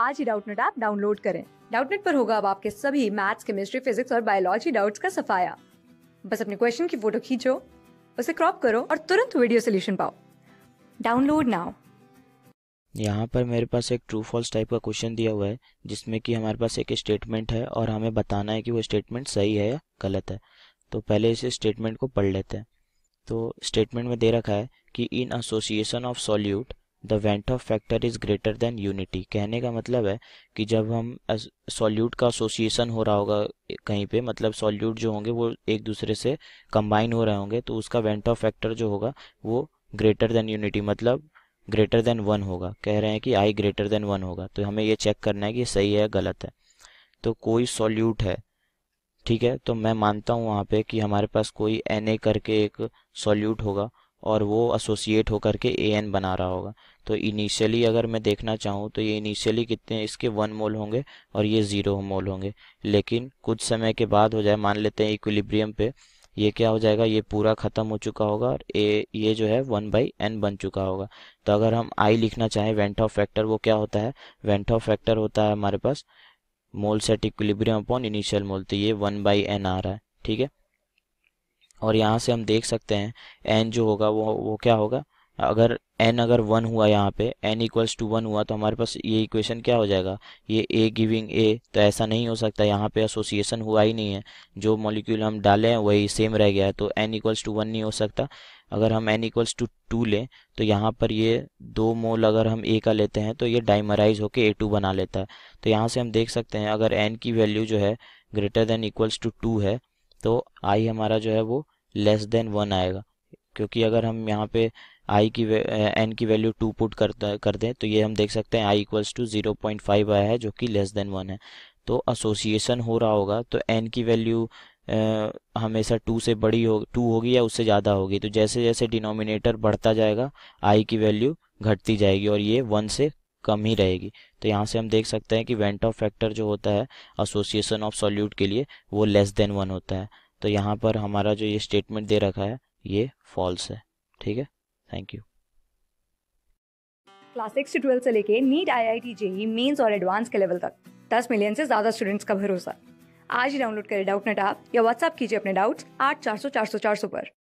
आज ही Doubtnut app download करें डाउटनेट पर होगा अब आपके सभी मैथ्स केमिस्ट्री फिजिक्स और बायोलॉजी डाउट्स का सफाया बस अपने क्वेश्चन की फोटो खींचो उसे क्रॉप करो और तुरंत वीडियो सोल्यूशन पाओ डाउनलोड नाउ यहाँ पर मेरे पास एक ट्रू फॉल्स टाइप का क्वेश्चन दिया हुआ है जिसमें कि हमारे पास एक स्टेटमेंट है और हमें बताना है कि वो स्टेटमेंट सही है या गलत है तो पहले इस स्टेटमेंट को पढ़ लेते हैं तो स्टेटमेंट में दे रखा है कि in association of solute the van't Hoff factor is greater than unity कहने का मतलब है कि जब हम सॉल्यूट का एसोसिएशन हो रहा होगा कहीं पे मतलब सॉल्यूट जो होंगे वो एक दूसरे से कंबाइन हो रहे होंगे तो उसका वेंट ऑफ फैक्टर जो होगा वो ग्रेटर देन यूनिटी मतलब ग्रेटर देन वन होगा कह रहे हैं कि आई ग्रेटर देन वन होगा तो हमें ये चेक करना है कि सही है गलत है तो कोई सॉल्यूट है ठीक है तो मैं मानता हूँ वहाँ पे कि हमारे पास कोई एन ए करके एक सॉल्यूट होगा और वो एसोसिएट होकर के ए एन बना रहा होगा तो इनिशियली अगर मैं देखना चाहूँ तो ये इनिशियली कितने इसके वन मोल होंगे और ये ज़ीरो मोल होंगे लेकिन कुछ समय के बाद हो जाए मान लेते हैं इक्विलिब्रियम पे ये क्या हो जाएगा ये पूरा ख़त्म हो चुका होगा और ए ये जो है वन बाई एन बन चुका होगा तो अगर हम आई लिखना चाहें वेंट ऑफ फैक्टर वो क्या होता है वेंट ऑफ फैक्टर होता है हमारे पास mole set equilibrium upon initial mole तो ये वन बाई एन आ रहा है ठीक है और यहाँ से हम देख सकते हैं एन जो होगा वो वो क्या होगा अगर एन अगर वन हुआ यहाँ पे एन इक्वल्स टू वन हुआ तो हमारे पास ये इक्वेशन क्या हो जाएगा ये ए गिविंग ए तो ऐसा नहीं हो सकता यहाँ पे एसोसिएशन हुआ ही नहीं है जो मॉलिक्यूल हम डाले हैं वही सेम रह गया है तो एन इक्वल्स टू वन नहीं हो सकता अगर हम एन इक्वल्स टू टू लें तो यहाँ पर ये दो मोल अगर हम ए का लेते हैं तो ये डाइमराइज होकर ए टू बना लेता है तो यहाँ से हम देख सकते हैं अगर एन की वैल्यू जो है greater than equals to two है तो आई हमारा जो है वो लेस देन वन आएगा क्योंकि अगर हम यहाँ पे आई की एन की वैल्यू टू पुट करता कर दें तो ये हम देख सकते हैं i equals to zero point five आया है जो कि लेस देन वन है तो एसोसिएशन हो रहा होगा तो एन की वैल्यू हमेशा टू से बड़ी हो टू होगी या उससे ज़्यादा होगी तो जैसे जैसे डिनोमिनेटर बढ़ता जाएगा आई की वैल्यू घटती जाएगी और ये वन से कम ही रहेगी तो यहाँ से हम देख सकते हैं कि वेंट ऑफ फैक्टर जो होता है एसोसिएशन ऑफ सॉल्यूट के लिए वो लेस देन वन होता है तो यहाँ पर हमारा जो ये स्टेटमेंट दे रखा है ये फॉल्स है ठीक है थैंक यू क्लास सिक्स से ट्वेल्थ से लेके NEET I I T JEE mains और एडवांस के लेवल तक दस मिलियन से ज़्यादा स्टूडेंट्स का भरोसा आज ही डाउनलोड करें डाउट नेट ऐप या व्हाट्सअप कीजिए अपने डाउट्स आठ चार सौ चार सौ चार सौ पर